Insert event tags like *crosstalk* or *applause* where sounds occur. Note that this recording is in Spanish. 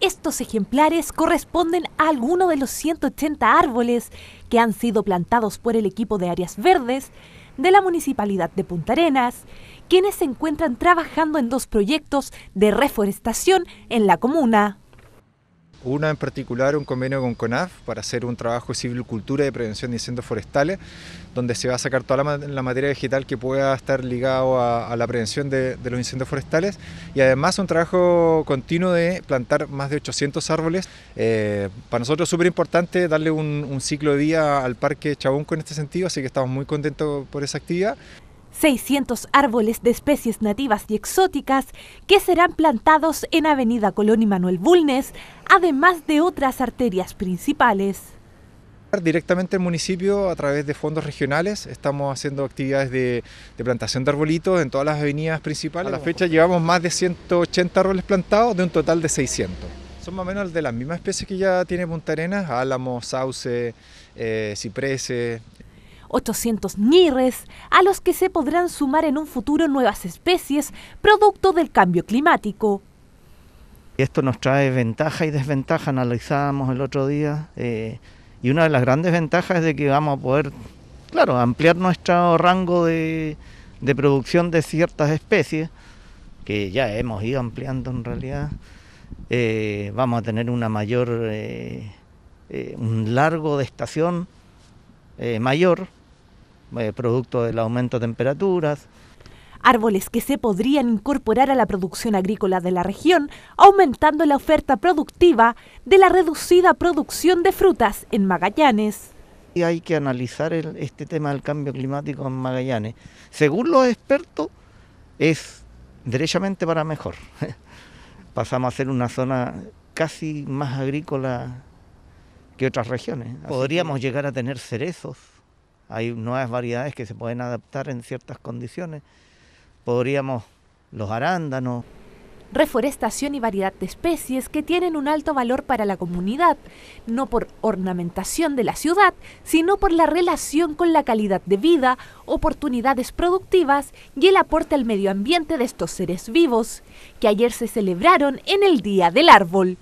Estos ejemplares corresponden a alguno de los 180 árboles que han sido plantados por el equipo de áreas verdes de la Municipalidad de Punta Arenas, quienes se encuentran trabajando en dos proyectos de reforestación en la comuna. Una en particular, un convenio con CONAF para hacer un trabajo de silvicultura de prevención de incendios forestales, donde se va a sacar toda la, materia vegetal que pueda estar ligado a, la prevención de, los incendios forestales y además un trabajo continuo de plantar más de 800 árboles. Eh, para nosotros es súper importante darle un, un ciclo de vida al Parque Chabunco en este sentido, así que estamos muy contentos por esa actividad. 600 árboles de especies nativas y exóticas que serán plantados en Avenida Colón y Manuel Bulnes, además de otras arterias principales. Directamente el municipio a través de fondos regionales, estamos haciendo actividades de, plantación de arbolitos en todas las avenidas principales. A la fecha llevamos más de 180 árboles plantados de un total de 600. Son más o menos de las mismas especies que ya tiene Punta Arenas, álamos, sauce, eh, ciprese. cipreses. 800 NIRES a los que se podrán sumar en un futuro nuevas especies producto del cambio climático. Y Esto nos trae ventaja y desventaja, analizábamos el otro día, eh, y una de las grandes ventajas es de que vamos a poder, claro, ampliar nuestro rango de, de producción de ciertas especies, que ya hemos ido ampliando en realidad. Eh, vamos a tener una mayor, eh, un largo de estación mayor, producto del aumento de temperaturas árboles que se podrían incorporar a la producción agrícola de la región, aumentando la oferta productiva de la reducida producción de frutas en Magallanes. Y hay que analizar el, este tema del cambio climático en Magallanes. Según los expertos, es derechamente para mejor. *laughs* Pasamos a ser una zona casi más agrícola que otras regiones. Podríamos llegar a tener cerezos. Hay nuevas variedades que se pueden adaptar en ciertas condiciones podríamos los arándanos. Reforestación y variedad de especies que tienen un alto valor para la comunidad, no por ornamentación de la ciudad, sino por la relación con la calidad de vida, oportunidades productivas y el aporte al medio ambiente de estos seres vivos, que ayer se celebraron en el Día del Árbol.